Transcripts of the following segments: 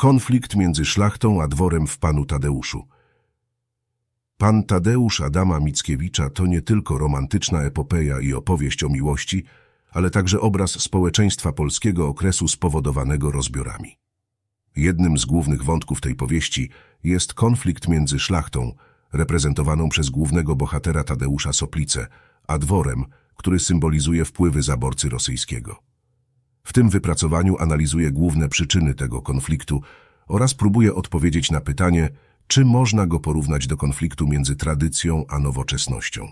konflikt między szlachtą a dworem w panu Tadeuszu. Pan Tadeusz Adama Mickiewicza to nie tylko romantyczna epopeja i opowieść o miłości, ale także obraz społeczeństwa polskiego okresu spowodowanego rozbiorami. Jednym z głównych wątków tej powieści jest konflikt między szlachtą, reprezentowaną przez głównego bohatera Tadeusza Soplice, a dworem, który symbolizuje wpływy zaborcy rosyjskiego. W tym wypracowaniu analizuje główne przyczyny tego konfliktu oraz próbuje odpowiedzieć na pytanie, czy można go porównać do konfliktu między tradycją a nowoczesnością.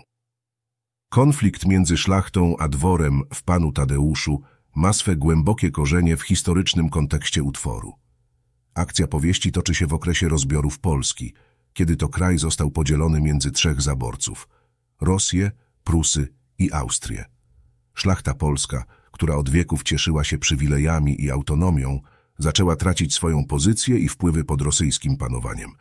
Konflikt między szlachtą a dworem w panu Tadeuszu ma swe głębokie korzenie w historycznym kontekście utworu. Akcja powieści toczy się w okresie rozbiorów Polski, kiedy to kraj został podzielony między trzech zaborców – Rosję, Prusy i Austrię. Szlachta polska – która od wieków cieszyła się przywilejami i autonomią, zaczęła tracić swoją pozycję i wpływy pod rosyjskim panowaniem.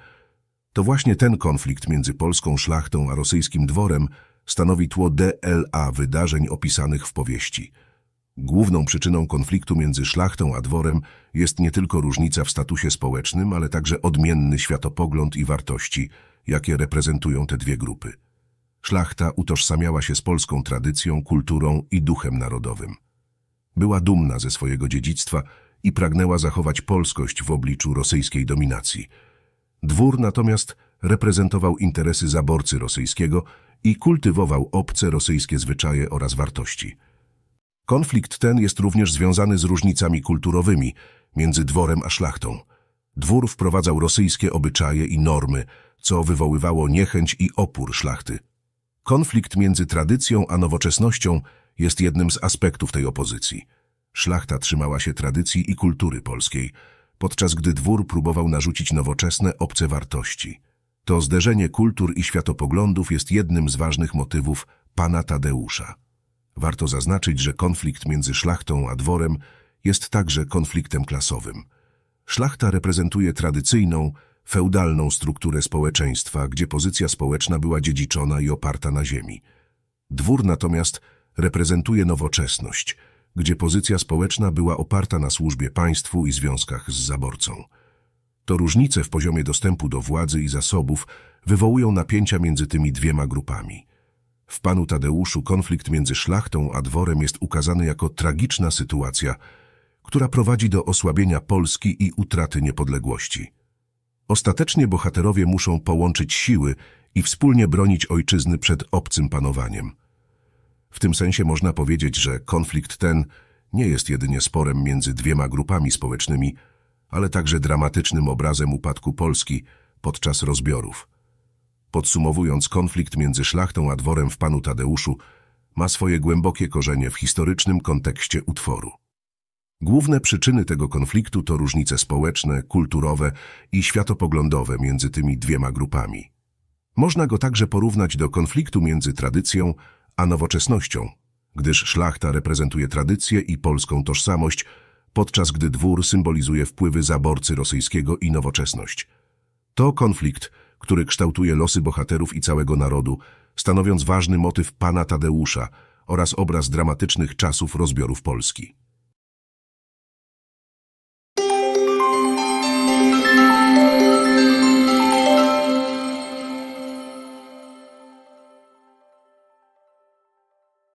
To właśnie ten konflikt między polską szlachtą a rosyjskim dworem stanowi tło DLA wydarzeń opisanych w powieści. Główną przyczyną konfliktu między szlachtą a dworem jest nie tylko różnica w statusie społecznym, ale także odmienny światopogląd i wartości, jakie reprezentują te dwie grupy. Szlachta utożsamiała się z polską tradycją, kulturą i duchem narodowym. Była dumna ze swojego dziedzictwa i pragnęła zachować polskość w obliczu rosyjskiej dominacji. Dwór natomiast reprezentował interesy zaborcy rosyjskiego i kultywował obce rosyjskie zwyczaje oraz wartości. Konflikt ten jest również związany z różnicami kulturowymi między dworem a szlachtą. Dwór wprowadzał rosyjskie obyczaje i normy, co wywoływało niechęć i opór szlachty. Konflikt między tradycją a nowoczesnością jest jednym z aspektów tej opozycji. Szlachta trzymała się tradycji i kultury polskiej, podczas gdy dwór próbował narzucić nowoczesne, obce wartości. To zderzenie kultur i światopoglądów jest jednym z ważnych motywów pana Tadeusza. Warto zaznaczyć, że konflikt między szlachtą a dworem jest także konfliktem klasowym. Szlachta reprezentuje tradycyjną, feudalną strukturę społeczeństwa, gdzie pozycja społeczna była dziedziczona i oparta na ziemi. Dwór natomiast reprezentuje nowoczesność, gdzie pozycja społeczna była oparta na służbie państwu i związkach z zaborcą. To różnice w poziomie dostępu do władzy i zasobów wywołują napięcia między tymi dwiema grupami. W panu Tadeuszu konflikt między szlachtą a dworem jest ukazany jako tragiczna sytuacja, która prowadzi do osłabienia Polski i utraty niepodległości. Ostatecznie bohaterowie muszą połączyć siły i wspólnie bronić ojczyzny przed obcym panowaniem. W tym sensie można powiedzieć, że konflikt ten nie jest jedynie sporem między dwiema grupami społecznymi, ale także dramatycznym obrazem upadku Polski podczas rozbiorów. Podsumowując, konflikt między szlachtą a dworem w panu Tadeuszu ma swoje głębokie korzenie w historycznym kontekście utworu. Główne przyczyny tego konfliktu to różnice społeczne, kulturowe i światopoglądowe między tymi dwiema grupami. Można go także porównać do konfliktu między tradycją a nowoczesnością, gdyż szlachta reprezentuje tradycję i polską tożsamość, podczas gdy dwór symbolizuje wpływy zaborcy rosyjskiego i nowoczesność. To konflikt, który kształtuje losy bohaterów i całego narodu, stanowiąc ważny motyw pana Tadeusza oraz obraz dramatycznych czasów rozbiorów Polski.